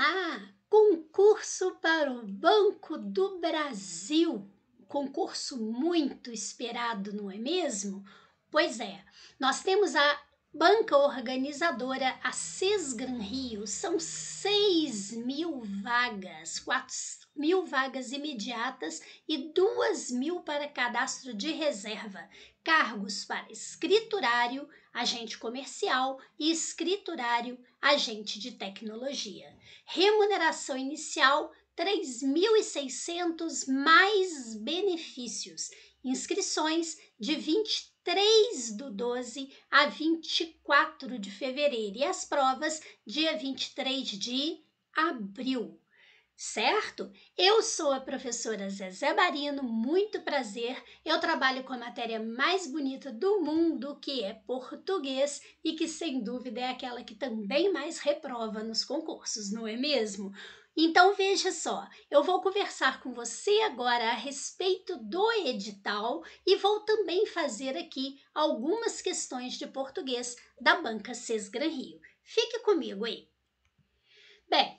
Olá! Concurso para o Banco do Brasil! Concurso muito esperado, não é mesmo? Pois é, nós temos a banca organizadora, a Sesgran Rio, são 6 mil vagas, 4 mil vagas imediatas e 2 mil para cadastro de reserva cargos para escriturário, agente comercial e escriturário, agente de tecnologia. Remuneração inicial 3.600 mais benefícios. Inscrições de 23 do 12 a 24 de fevereiro e as provas dia 23 de abril certo? Eu sou a professora Zezé Barino, muito prazer. Eu trabalho com a matéria mais bonita do mundo, que é português, e que sem dúvida é aquela que também mais reprova nos concursos, não é mesmo? Então veja só, eu vou conversar com você agora a respeito do edital e vou também fazer aqui algumas questões de português da banca Sesgran Rio. Fique comigo aí. Bem,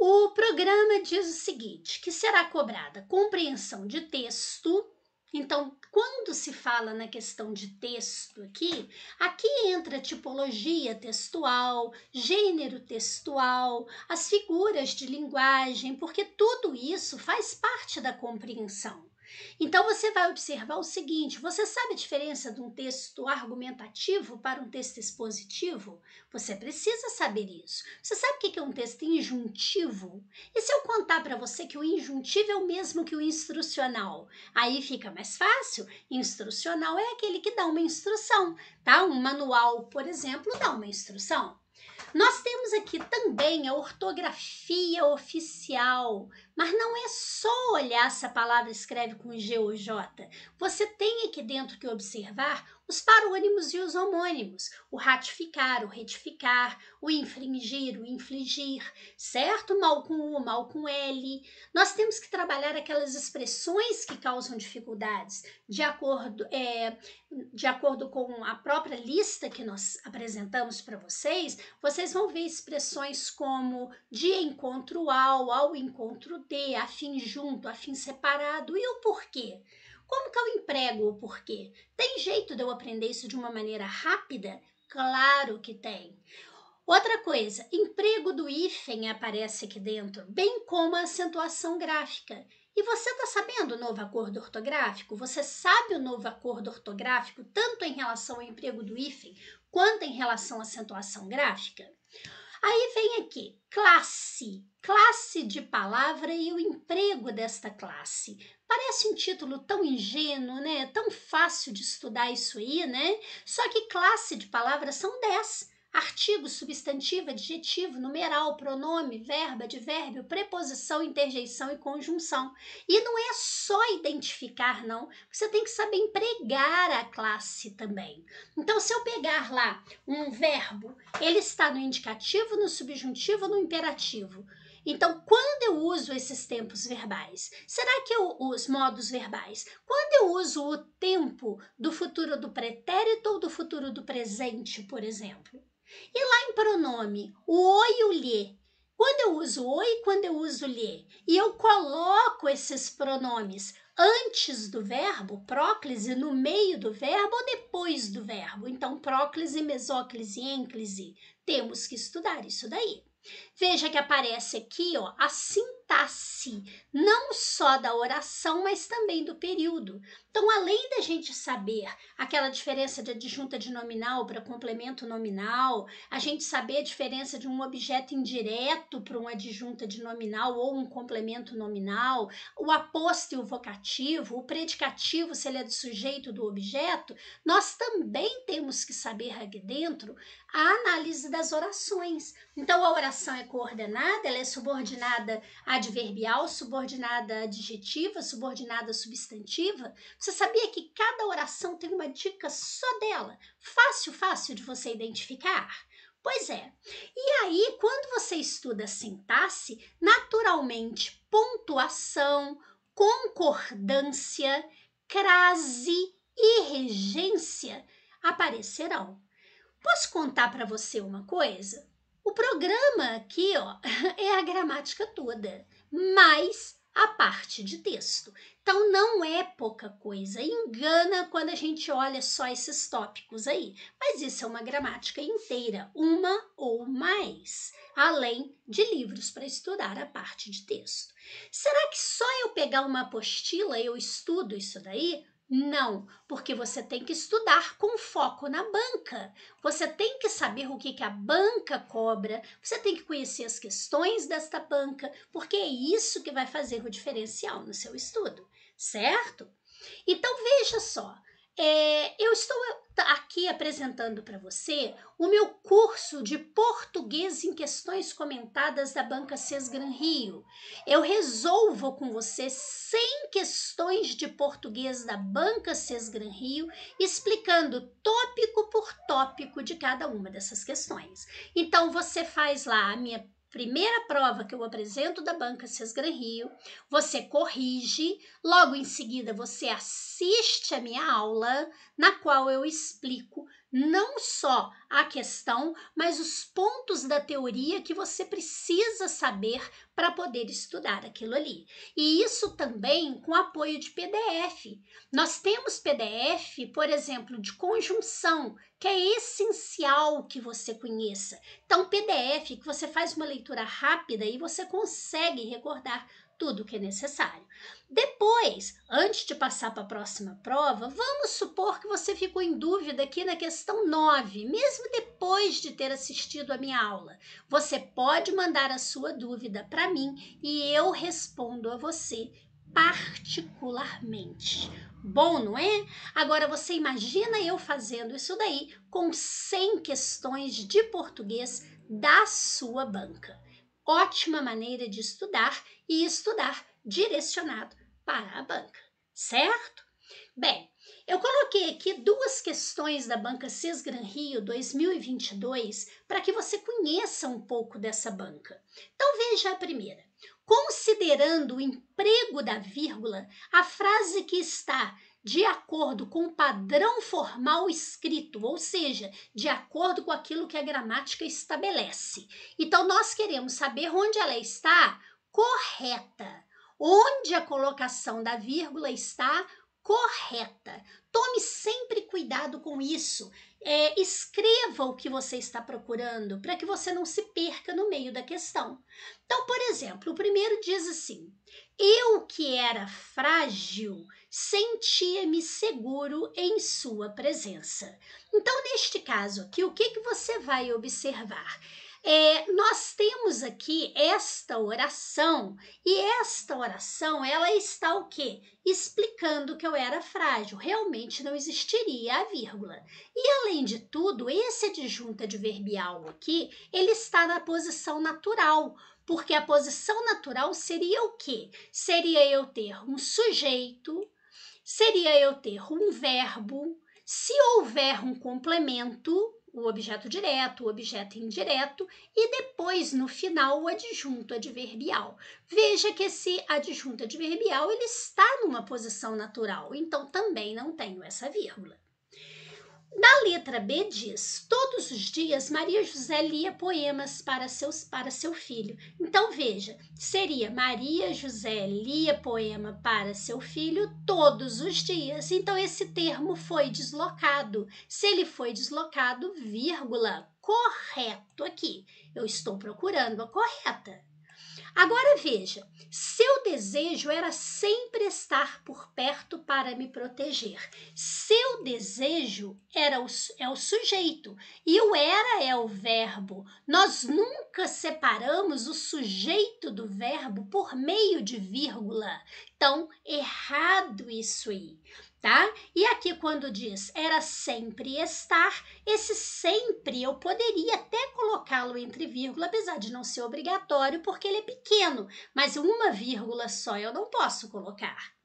o programa diz o seguinte: que será cobrada compreensão de texto. Então, quando se fala na questão de texto aqui, aqui entra tipologia textual, gênero textual, as figuras de linguagem, porque tudo isso faz parte da compreensão. Então você vai observar o seguinte: você sabe a diferença de um texto argumentativo para um texto expositivo? Você precisa saber isso. Você sabe o que é um texto injuntivo? E se eu contar para você que o injuntivo é o mesmo que o instrucional? Aí fica mais fácil. Instrucional é aquele que dá uma instrução, tá? Um manual, por exemplo, dá uma instrução. Nós temos aqui também a ortografia oficial, mas não é só olhar se a palavra escreve com G ou J. Você tem aqui dentro que observar os parônimos e os homônimos, o ratificar, o retificar, o infringir, o infligir, certo? Mal com U, mal com L. Nós temos que trabalhar aquelas expressões que causam dificuldades, de acordo, é, de acordo com a própria lista que nós apresentamos para vocês, vocês vão ver expressões como de encontro ao, ao encontro de, afim junto, afim separado e o porquê. Como que eu emprego o porquê? Tem jeito de eu aprender isso de uma maneira rápida? Claro que tem. Outra coisa, emprego do hífen aparece aqui dentro, bem como a acentuação gráfica. E você está sabendo o novo acordo ortográfico? Você sabe o novo acordo ortográfico tanto em relação ao emprego do hífen quanto em relação à acentuação gráfica? Aí vem aqui, classe, classe de palavra e o emprego desta classe. Parece um título tão ingênuo, né? Tão fácil de estudar isso aí, né? Só que classe de palavras são dez: artigo, substantivo, adjetivo, numeral, pronome, verbo, advérbio, preposição, interjeição e conjunção. E não é só identificar, não. Você tem que saber empregar a classe também. Então, se eu pegar lá um verbo, ele está no indicativo, no subjuntivo, no imperativo. Então, quando eu uso esses tempos verbais? Será que eu os modos verbais? Quando eu uso o tempo do futuro do pretérito ou do futuro do presente, por exemplo? E lá em pronome, o o e o lhe, quando eu uso o e quando eu uso lhe, e eu coloco esses pronomes antes do verbo, próclise, no meio do verbo ou depois do verbo. Então, próclise, mesóclise, ênclise. Temos que estudar isso daí. Veja que aparece aqui ó, a sintaxe, não só da oração, mas também do período. Então, além da gente saber aquela diferença de adjunta de nominal para complemento nominal, a gente saber a diferença de um objeto indireto para uma adjunta de nominal ou um complemento nominal, o aposto e o vocativo, o predicativo, se ele é do sujeito do objeto, nós também temos que saber aqui dentro a análise das orações. Então, a oração é coordenada, ela é subordinada adverbial, subordinada adjetiva, subordinada substantiva. Você sabia que cada oração tem uma dica só dela? Fácil, fácil de você identificar? Pois é. E aí, quando você estuda sintaxe, naturalmente pontuação, concordância, crase e regência aparecerão. Posso contar para você uma coisa? O programa aqui ó, é a gramática toda, mais a parte de texto. Então não é pouca coisa. Engana quando a gente olha só esses tópicos aí. Mas isso é uma gramática inteira, uma ou mais, além de livros para estudar a parte de texto. Será que só eu pegar uma apostila eu estudo isso daí? Não, porque você tem que estudar com foco na banca. Você tem que saber o que, que a banca cobra, você tem que conhecer as questões desta banca, porque é isso que vai fazer o diferencial no seu estudo, certo? Então veja só, é, eu estou aqui apresentando para você o meu curso de português em questões comentadas da Banca Gran Rio. Eu resolvo com você 100 questões de português da Banca Gran Rio, explicando tópico por tópico de cada uma dessas questões. Então você faz lá a minha primeira prova que eu apresento da banca Sesgran Rio, você corrige, logo em seguida você assiste a minha aula, na qual eu explico não só a questão, mas os pontos da teoria que você precisa saber para poder estudar aquilo ali. E isso também com apoio de PDF. Nós temos PDF, por exemplo, de conjunção, que é essencial que você conheça. Então, PDF que você faz uma leitura rápida e você consegue recordar tudo o que é necessário. Depois, antes de passar para a próxima prova, vamos supor que você ficou em dúvida aqui na questão 9, mesmo depois de ter assistido a minha aula. Você pode mandar a sua dúvida para mim e eu respondo a você particularmente. Bom, não é? Agora você imagina eu fazendo isso daí com 100 questões de português da sua banca ótima maneira de estudar e estudar direcionado para a banca, certo? Bem, eu coloquei aqui duas questões da banca Cesgran Rio 2022 para que você conheça um pouco dessa banca. Então veja a primeira. Considerando o emprego da vírgula, a frase que está de acordo com o padrão formal escrito, ou seja, de acordo com aquilo que a gramática estabelece. Então, nós queremos saber onde ela está correta, onde a colocação da vírgula está correta. Tome sempre cuidado com isso. É, escreva o que você está procurando para que você não se perca no meio da questão. Então, por exemplo, o primeiro diz assim: Eu que era frágil sentia-me seguro em sua presença. Então, neste caso aqui, o que, que você vai observar? É, nós temos aqui esta oração e esta oração ela está o quê? Explicando que eu era frágil, realmente não existiria a vírgula. E além de tudo, esse adjunto adverbial aqui ele está na posição natural, porque a posição natural seria o quê? Seria eu ter um sujeito seria eu ter um verbo, se houver um complemento, o objeto direto, o objeto indireto, e depois, no final, o adjunto adverbial. Veja que esse adjunto adverbial ele está numa posição natural, então também não tenho essa vírgula. Na letra B diz: Todos os dias Maria José lia poemas para, seus, para seu filho. Então veja, seria Maria José lia poema para seu filho todos os dias. Então esse termo foi deslocado. Se ele foi deslocado, vírgula, correto aqui. Eu estou procurando a correta. Agora veja, seu desejo era sempre estar por perto para me proteger. Seu desejo era o, é o sujeito e o era é o verbo. Nós nunca separamos o sujeito do verbo por meio de vírgula. Então, errado isso aí tá? E aqui quando diz era sempre estar, esse sempre eu poderia até colocá-lo entre vírgula, apesar de não ser obrigatório, porque ele é pequeno, mas uma vírgula só eu não posso colocar.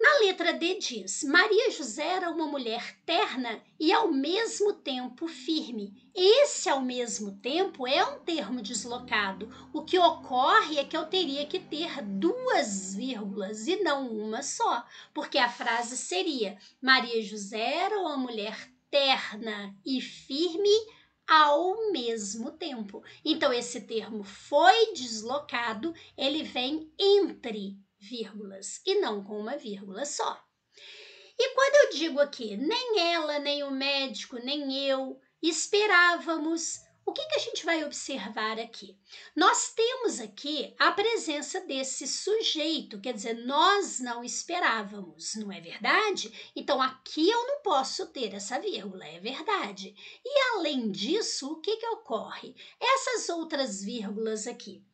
Na letra D diz: Maria José era uma mulher terna e ao mesmo tempo firme. Esse ao mesmo tempo é um termo deslocado. O que ocorre é que eu teria que ter duas vírgulas e não uma só, porque a frase seria: Maria José era uma mulher terna e firme ao mesmo tempo. Então esse termo foi deslocado, ele vem entre vírgulas e não com uma vírgula só. E quando eu digo aqui, nem ela, nem o médico, nem eu esperávamos, o que, que a gente vai observar aqui? Nós temos aqui a presença desse sujeito, quer dizer, nós não esperávamos, não é verdade? Então aqui eu não posso ter essa vírgula, é verdade. E além disso, o que, que ocorre? Essas outras vírgulas aqui.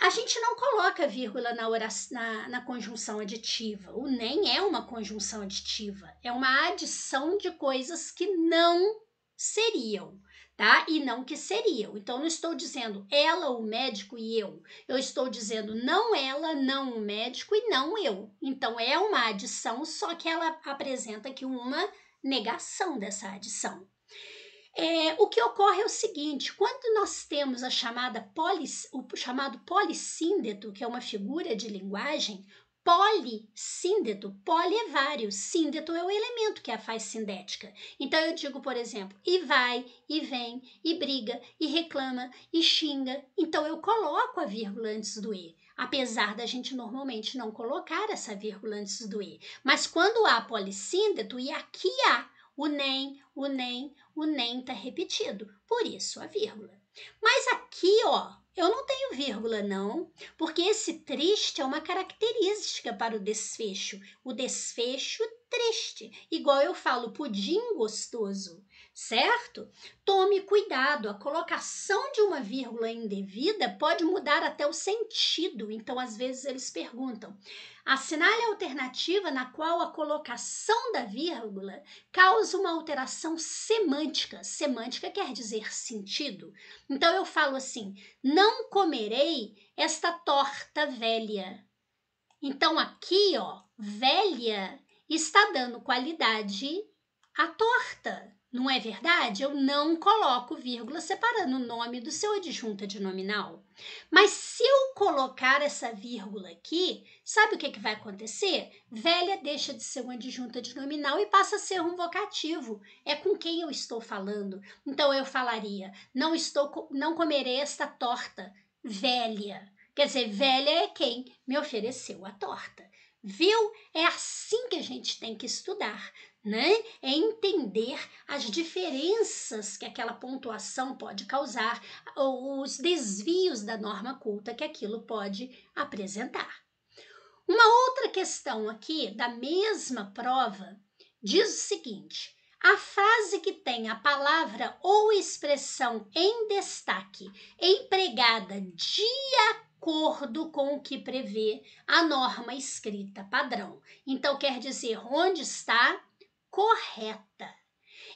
A gente não coloca vírgula na, oração, na, na conjunção aditiva. O nem é uma conjunção aditiva, é uma adição de coisas que não seriam, tá? E não que seriam. Então, não estou dizendo ela, o médico e eu. Eu estou dizendo não ela, não o médico e não eu. Então, é uma adição, só que ela apresenta aqui uma negação dessa adição. É, o que ocorre é o seguinte: quando nós temos a chamada o chamado polissíndeto, que é uma figura de linguagem, polissíndeto, poli é vários, síndeto é o elemento que é a faz sindética. Então eu digo, por exemplo, e vai, e vem, e briga, e reclama, e xinga. Então eu coloco a vírgula antes do e apesar da gente normalmente não colocar essa vírgula antes do e. Mas quando há polissíndeto, e aqui há o nem, o nem, o nem está repetido, por isso a vírgula. Mas aqui, ó, eu não tenho vírgula, não, porque esse triste é uma característica para o desfecho. O desfecho triste, igual eu falo pudim gostoso, certo? Tome cuidado, a colocação de uma vírgula indevida pode mudar até o sentido. Então, às vezes, eles perguntam: Assinale a alternativa na qual a colocação da vírgula causa uma alteração semântica. Semântica quer dizer sentido. Então eu falo assim: não comerei esta torta velha. Então aqui, ó, velha está dando qualidade a torta. Não é verdade? Eu não coloco vírgula separando o nome do seu adjunto denominal. Mas se eu colocar essa vírgula aqui, sabe o que, que vai acontecer? Velha deixa de ser um adjunto denominal e passa a ser um vocativo. É com quem eu estou falando. Então eu falaria: não estou, não comerei esta torta. Velha. Quer dizer, velha é quem me ofereceu a torta. Viu? É assim que a gente tem que estudar né? É entender as diferenças que aquela pontuação pode causar, os desvios da norma culta que aquilo pode apresentar. Uma outra questão aqui da mesma prova diz o seguinte: a frase que tem a palavra ou expressão em destaque empregada de acordo com o que prevê a norma escrita padrão. Então, quer dizer, onde está correta.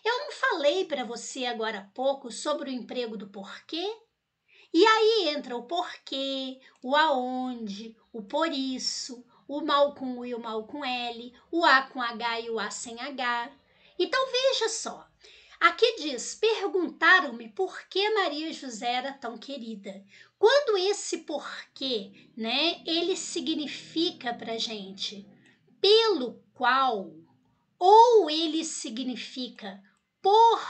Eu não falei para você agora há pouco sobre o emprego do porquê? E aí entra o porquê, o aonde, o por isso, o mal com o e o mal com L, o A com H e o A sem H. Então veja só. Aqui diz: perguntaram-me por que Maria José era tão querida. Quando esse porquê, né, ele significa para gente pelo qual ou ele significa por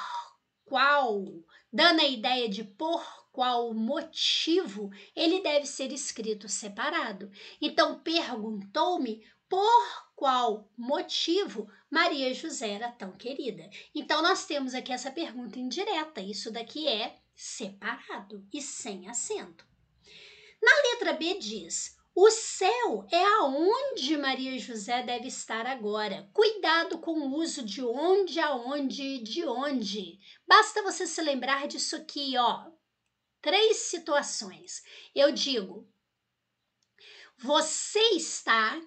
qual, dando a ideia de por qual motivo ele deve ser escrito separado. Então, perguntou-me por qual motivo Maria José era tão querida. Então, nós temos aqui essa pergunta indireta. Isso daqui é separado e sem acento. Na letra B diz: o céu é aonde Maria José deve estar agora. Cuidado com o uso de onde, aonde e de onde. Basta você se lembrar disso aqui, ó. Três situações. Eu digo: Você está.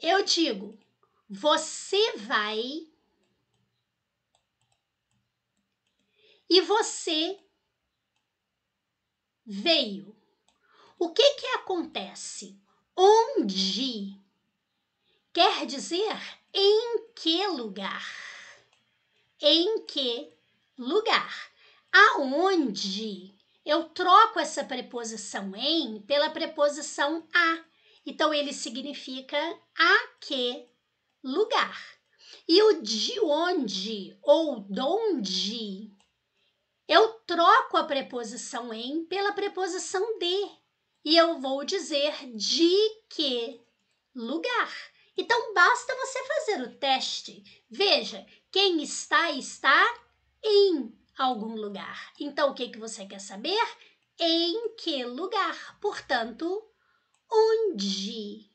Eu digo: Você vai. E você veio. O que que acontece? Onde quer dizer em que lugar? Em que lugar? Aonde? Eu troco essa preposição em pela preposição a. Então ele significa a que lugar. E o de onde ou donde eu troco a preposição em pela preposição de e eu vou dizer de que lugar. Então basta você fazer o teste. Veja, quem está está em algum lugar. Então o que que você quer saber? Em que lugar? Portanto, onde?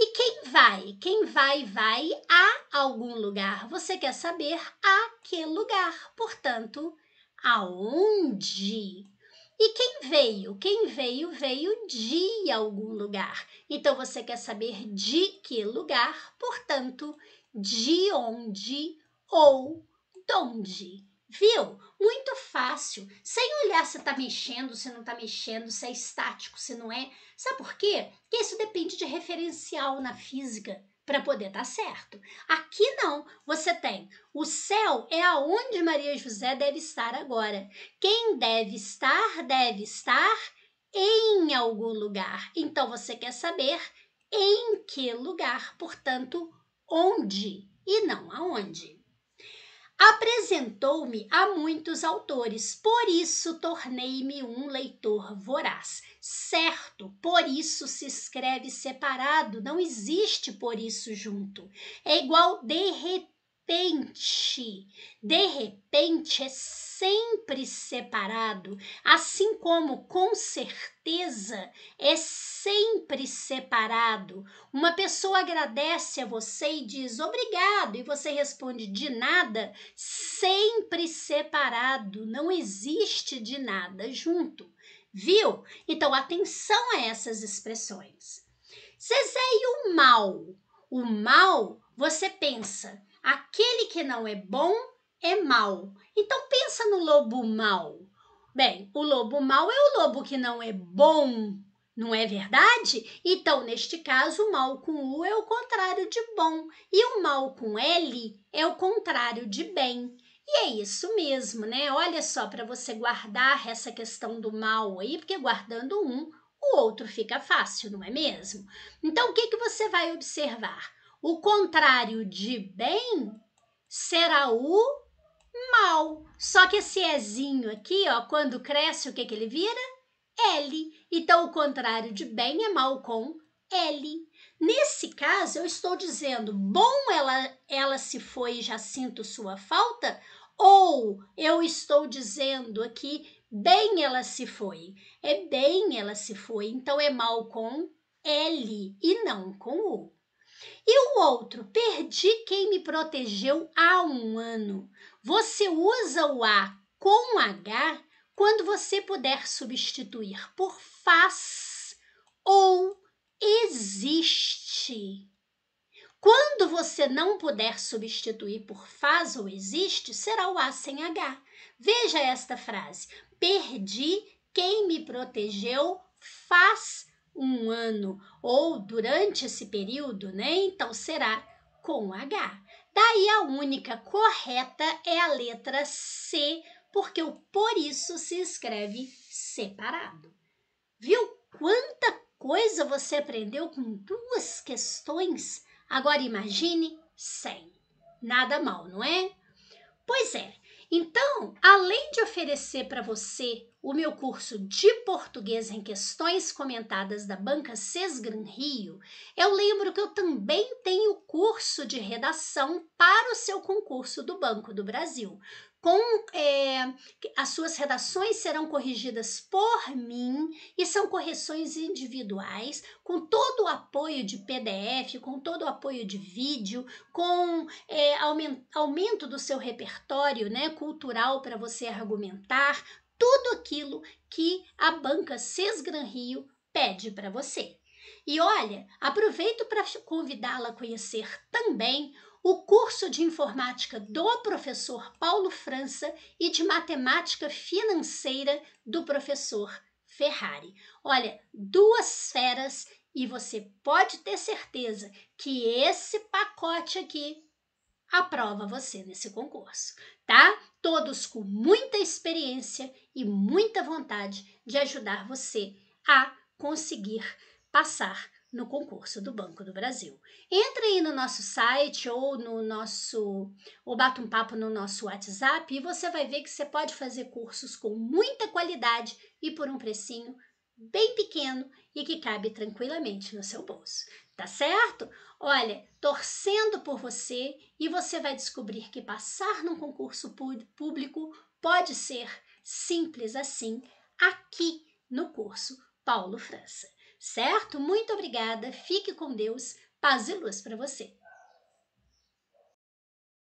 E quem vai? Quem vai, vai a algum lugar. Você quer saber a que lugar. Portanto, aonde? E quem veio? Quem veio, veio de algum lugar. Então você quer saber de que lugar, portanto, de onde ou donde. Viu? Muito fácil, sem olhar se está mexendo, se não está mexendo, se é estático, se não é. Sabe por quê? Porque isso depende de referencial na física para poder estar tá certo. Aqui não, você tem o céu é aonde Maria José deve estar agora. Quem deve estar, deve estar em algum lugar. Então você quer saber em que lugar, portanto, onde e não aonde. Apresentou-me a muitos autores, por isso tornei-me um leitor voraz. Certo, por isso se escreve separado, não existe por isso junto. É igual de repente. De repente é sempre separado, assim como com certeza é sempre separado. Uma pessoa agradece a você e diz obrigado, e você responde de nada, sempre separado, não existe de nada junto. Viu? Então atenção a essas expressões. Zezé e o mal. O mal, você pensa, aquele que não é bom é mal. Então pensa no lobo mal. Bem, o lobo mal é o lobo que não é bom, não é verdade? Então, neste caso, o mal com U é o contrário de bom e o mal com L é o contrário de bem. E é isso mesmo, né? Olha só para você guardar essa questão do mal aí, porque guardando um, o outro fica fácil, não é mesmo? Então, o que, que você vai observar? O contrário de bem será o mal. Só que esse Ezinho aqui, ó, quando cresce, o que, que ele vira? L. Então, o contrário de bem é mal com L. Nesse caso, eu estou dizendo, bom ela, ela se foi e já sinto sua falta, ou eu estou dizendo aqui, bem ela se foi. É bem ela se foi, então é mal com L e não com O. E o outro, perdi quem me protegeu há um ano. Você usa o A com H quando você puder substituir por faz ou existe. Quando você não puder substituir por faz ou existe, será o A sem H. Veja esta frase: Perdi quem me protegeu faz um ano ou durante esse período, né? Então será com H. Daí a única correta é a letra C, porque o por isso se escreve separado. Viu quanta coisa você aprendeu com duas questões? Agora imagine sem. Nada mal, não é? Pois é. Então, além de oferecer para você o meu curso de português em questões comentadas da banca Sesgran Rio, eu lembro que eu também tenho curso de redação para o seu concurso do Banco do Brasil. Com é, as suas redações serão corrigidas por mim e são correções individuais, com todo o apoio de PDF, com todo o apoio de vídeo, com é, aumento do seu repertório né, cultural para você argumentar, tudo aquilo que a banca Sesgran Rio pede para você. E olha, aproveito para convidá-la a conhecer também o curso de informática do professor Paulo França e de matemática financeira do professor Ferrari. Olha, duas feras e você pode ter certeza que esse pacote aqui aprova você nesse concurso, tá? todos com muita experiência e muita vontade de ajudar você a conseguir passar no concurso do Banco do Brasil. Entre aí no nosso site ou no nosso ou bata um papo no nosso WhatsApp e você vai ver que você pode fazer cursos com muita qualidade e por um precinho bem pequeno e que cabe tranquilamente no seu bolso tá certo? Olha, torcendo por você e você vai descobrir que passar num concurso público pode ser simples assim aqui no curso Paulo França, certo? Muito obrigada, fique com Deus, paz e luz para você.